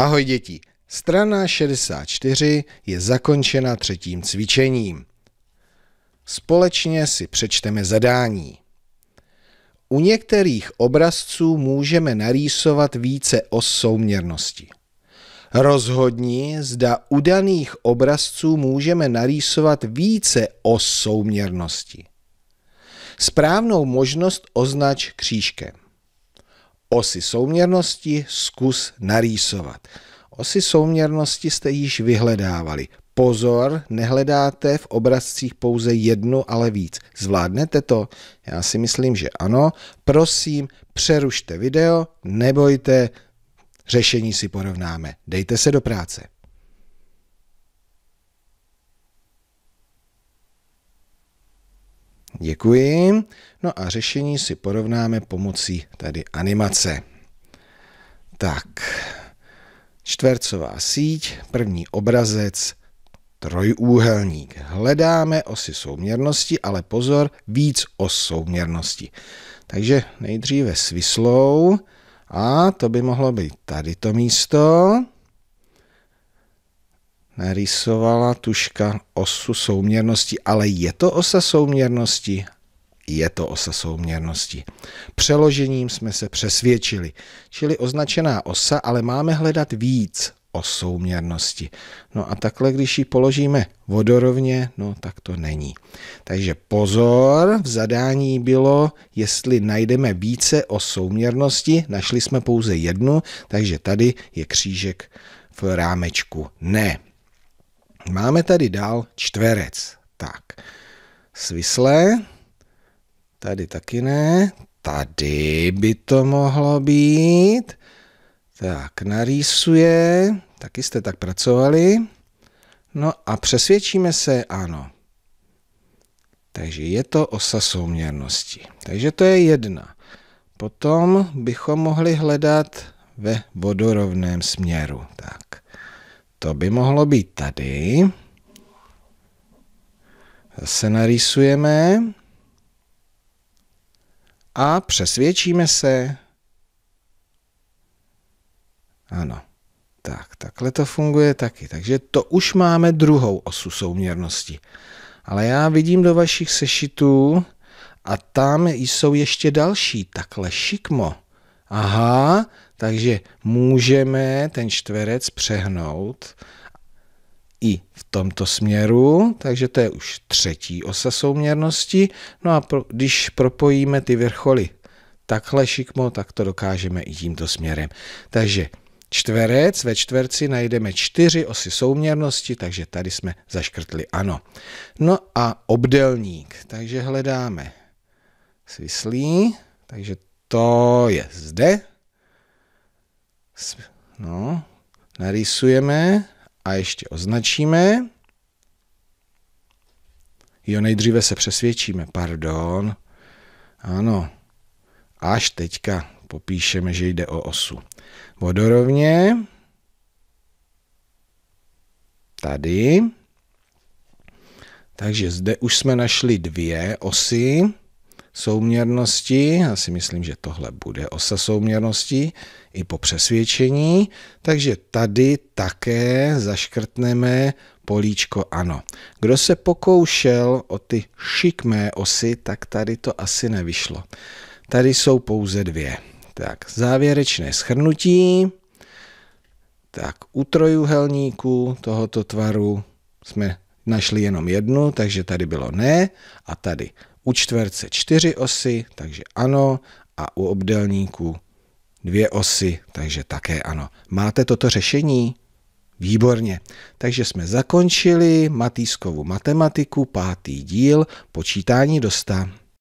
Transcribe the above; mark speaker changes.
Speaker 1: Ahoj děti, strana 64 je zakončena třetím cvičením. Společně si přečteme zadání. U některých obrazců můžeme narýsovat více os souměrnosti. Rozhodni, zda u daných obrazců můžeme narýsovat více os souměrnosti. Správnou možnost označ křížkem osy souměrnosti zkus narýsovat. Osy souměrnosti jste již vyhledávali. Pozor, nehledáte v obrazcích pouze jednu, ale víc. Zvládnete to? Já si myslím, že ano. Prosím, přerušte video, nebojte, řešení si porovnáme. Dejte se do práce. Děkuji. No a řešení si porovnáme pomocí tady animace. Tak, čtvercová síť, první obrazec, trojúhelník. Hledáme osy souměrnosti, ale pozor, víc os souměrnosti. Takže nejdříve svislou a to by mohlo být tady to místo narýsovala tuška osu souměrnosti, ale je to osa souměrnosti? Je to osa souměrnosti. Přeložením jsme se přesvědčili, čili označená osa, ale máme hledat víc o souměrnosti. No a takhle, když ji položíme vodorovně, no tak to není. Takže pozor, v zadání bylo, jestli najdeme více o souměrnosti, našli jsme pouze jednu, takže tady je křížek v rámečku ne. Máme tady dál čtverec. Tak, svislé, tady taky ne, tady by to mohlo být. Tak, narýsuje, taky jste tak pracovali. No a přesvědčíme se, ano. Takže je to osa souměrnosti. Takže to je jedna. Potom bychom mohli hledat ve vodorovném směru. Tak. To by mohlo být tady. Se narýsujeme. A přesvědčíme se. Ano. Tak, takhle to funguje taky. Takže to už máme druhou osu souměrnosti. Ale já vidím do vašich sešitů a tam jsou ještě další. Takhle šikmo. Aha, takže můžeme ten čtverec přehnout i v tomto směru, takže to je už třetí osa souměrnosti. No a pro, když propojíme ty vrcholy takhle šikmo, tak to dokážeme i tímto směrem. Takže čtverec, ve čtverci najdeme čtyři osy souměrnosti, takže tady jsme zaškrtli ano. No a obdelník, takže hledáme svislý, takže to je zde, No, narýsujeme a ještě označíme. Jo, nejdříve se přesvědčíme, pardon. Ano, až teďka popíšeme, že jde o osu. Vodorovně. Tady. Takže zde už jsme našli dvě osy souměrnosti, já si myslím, že tohle bude osa souměrnosti, i po přesvědčení, takže tady také zaškrtneme políčko ano. Kdo se pokoušel o ty šikmé osy, tak tady to asi nevyšlo. Tady jsou pouze dvě. Tak, závěrečné schrnutí. Tak, u trojuhelníku tohoto tvaru jsme našli jenom jednu, takže tady bylo ne a tady u čtverce čtyři osy, takže ano, a u obdelníku dvě osy, takže také ano. Máte toto řešení? Výborně. Takže jsme zakončili Matýskovu matematiku, pátý díl, počítání do